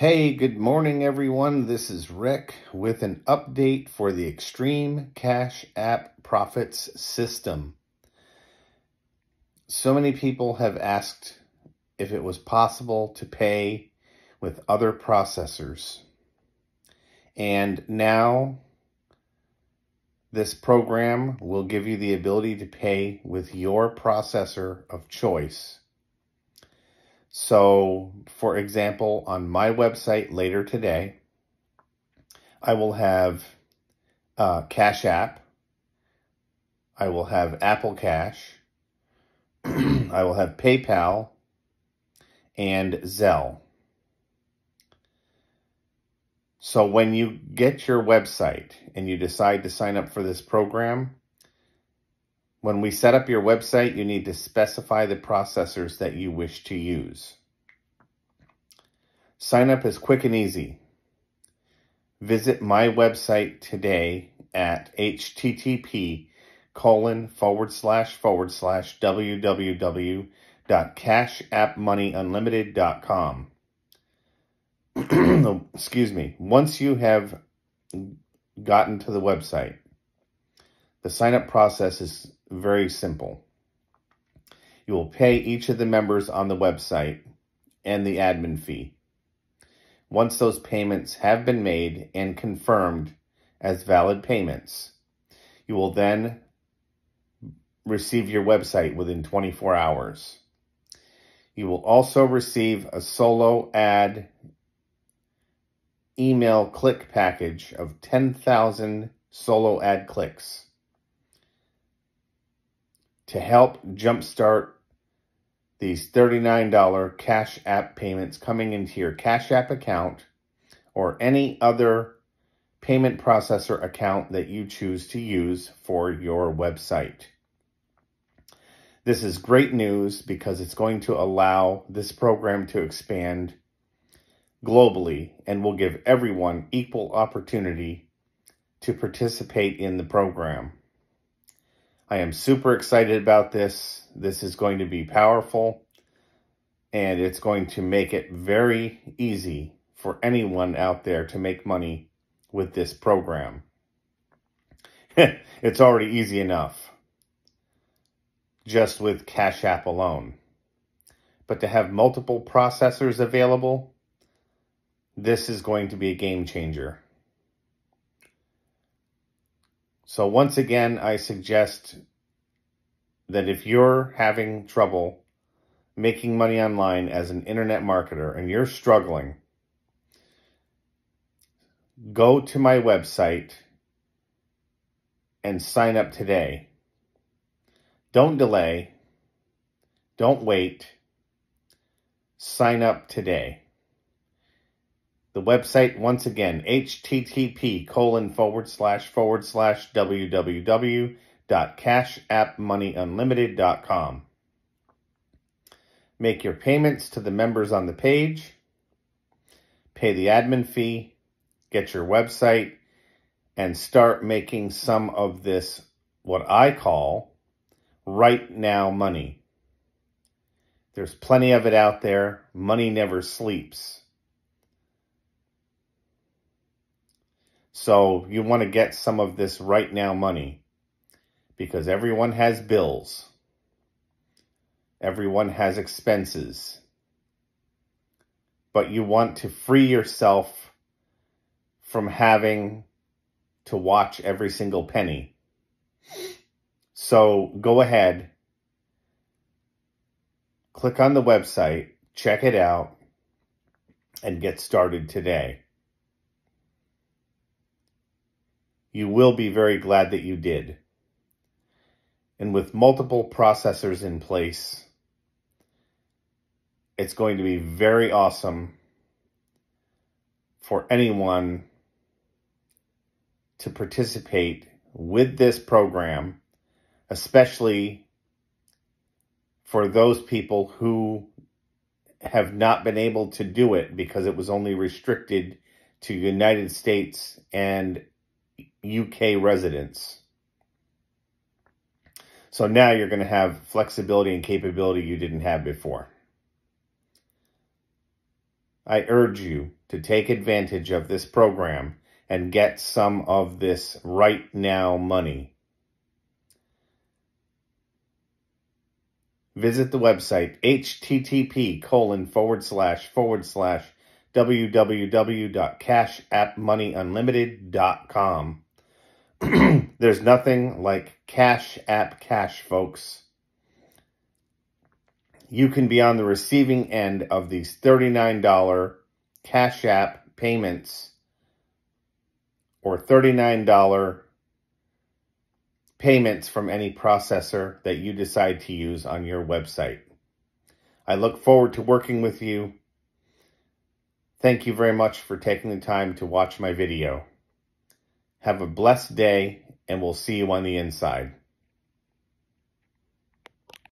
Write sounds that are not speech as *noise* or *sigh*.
Hey, good morning, everyone. This is Rick with an update for the Extreme Cash App Profits System. So many people have asked if it was possible to pay with other processors. And now this program will give you the ability to pay with your processor of choice. So, for example, on my website later today, I will have uh, Cash App. I will have Apple Cash. *clears throat* I will have PayPal and Zelle. So when you get your website and you decide to sign up for this program, when we set up your website, you need to specify the processors that you wish to use. Sign up is quick and easy. Visit my website today at http colon forward slash forward slash www.cashappmoneyunlimited.com. *clears throat* Excuse me. Once you have gotten to the website, the sign-up process is very simple. You will pay each of the members on the website and the admin fee. Once those payments have been made and confirmed as valid payments, you will then receive your website within 24 hours. You will also receive a solo ad email click package of 10,000 solo ad clicks to help jumpstart these $39 Cash App payments coming into your Cash App account or any other payment processor account that you choose to use for your website. This is great news because it's going to allow this program to expand globally and will give everyone equal opportunity to participate in the program. I am super excited about this. This is going to be powerful and it's going to make it very easy for anyone out there to make money with this program. *laughs* it's already easy enough just with Cash App alone. But to have multiple processors available, this is going to be a game changer. So once again, I suggest that if you're having trouble making money online as an internet marketer and you're struggling, go to my website and sign up today. Don't delay. Don't wait. Sign up today. The website, once again, http colon forward slash forward slash www.cashappmoneyunlimited.com. Make your payments to the members on the page, pay the admin fee, get your website, and start making some of this, what I call, right now money. There's plenty of it out there. Money never sleeps. So you want to get some of this right now money because everyone has bills. Everyone has expenses. But you want to free yourself from having to watch every single penny. So go ahead, click on the website, check it out, and get started today. you will be very glad that you did. And with multiple processors in place, it's going to be very awesome for anyone to participate with this program, especially for those people who have not been able to do it because it was only restricted to United States and UK residents. So now you're going to have flexibility and capability you didn't have before. I urge you to take advantage of this program and get some of this right now money. Visit the website http colon forward slash forward slash www.cashappmoneyunlimited.com. *clears throat* There's nothing like Cash App Cash, folks. You can be on the receiving end of these $39 Cash App payments or $39 payments from any processor that you decide to use on your website. I look forward to working with you Thank you very much for taking the time to watch my video. Have a blessed day, and we'll see you on the inside.